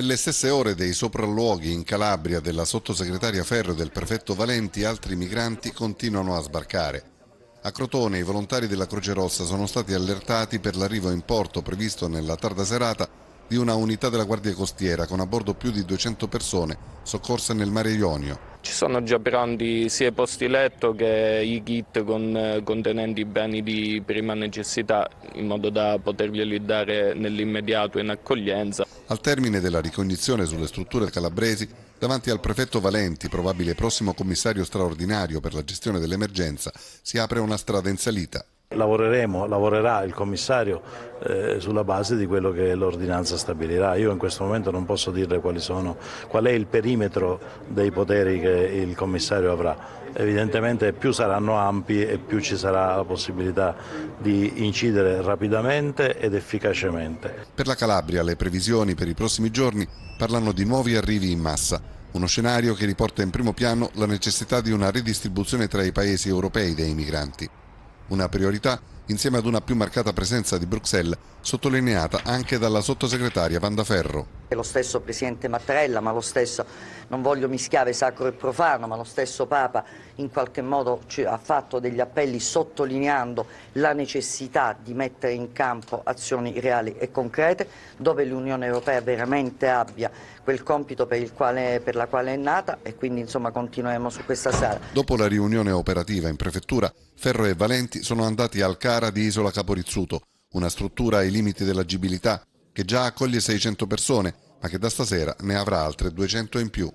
Nelle stesse ore dei sopralluoghi in Calabria della sottosegretaria Ferro e del prefetto Valenti altri migranti continuano a sbarcare. A Crotone i volontari della Croce Rossa sono stati allertati per l'arrivo in porto previsto nella tarda serata di una unità della Guardia Costiera con a bordo più di 200 persone soccorse nel mare Ionio. Ci sono già pronti sia i posti letto che i kit con, contenenti beni di prima necessità in modo da poterglieli dare nell'immediato in accoglienza. Al termine della ricognizione sulle strutture calabresi, davanti al prefetto Valenti, probabile prossimo commissario straordinario per la gestione dell'emergenza, si apre una strada in salita Lavoreremo, lavorerà il commissario eh, sulla base di quello che l'ordinanza stabilirà. Io in questo momento non posso dirle sono, qual è il perimetro dei poteri che il commissario avrà. Evidentemente più saranno ampi e più ci sarà la possibilità di incidere rapidamente ed efficacemente. Per la Calabria le previsioni per i prossimi giorni parlano di nuovi arrivi in massa. Uno scenario che riporta in primo piano la necessità di una ridistribuzione tra i paesi europei dei migranti. una prioridad. insieme ad una più marcata presenza di Bruxelles, sottolineata anche dalla sottosegretaria Vandaferro. Lo stesso Presidente Mattarella, ma lo stesso, non voglio mischiare sacro e profano, ma lo stesso Papa in qualche modo ha fatto degli appelli sottolineando la necessità di mettere in campo azioni reali e concrete, dove l'Unione Europea veramente abbia quel compito per, il quale, per la quale è nata e quindi insomma continueremo su questa strada. Dopo la riunione operativa in prefettura, Ferro e Valenti sono andati al CAR gara di Isola Caporizzuto, una struttura ai limiti dell'agibilità che già accoglie 600 persone, ma che da stasera ne avrà altre 200 in più.